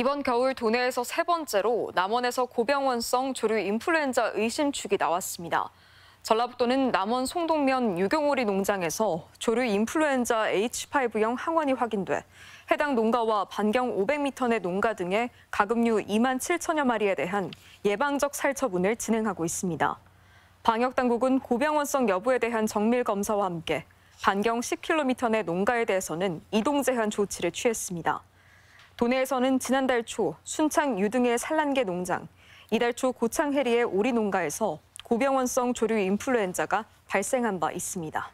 이번 겨울 도내에서 세 번째로 남원에서 고병원성 조류 인플루엔자 의심축이 나왔습니다. 전라북도는 남원 송동면 유경오리 농장에서 조류 인플루엔자 H5형 항원이 확인돼 해당 농가와 반경 500m 내 농가 등의 가금류 2만 7천여 마리에 대한 예방적 살처분을 진행하고 있습니다. 방역당국은 고병원성 여부에 대한 정밀 검사와 함께 반경 10km 내 농가에 대해서는 이동 제한 조치를 취했습니다. 도내에서는 지난달 초 순창 유등의 산란계 농장, 이달 초 고창해리의 오리 농가에서 고병원성 조류 인플루엔자가 발생한 바 있습니다.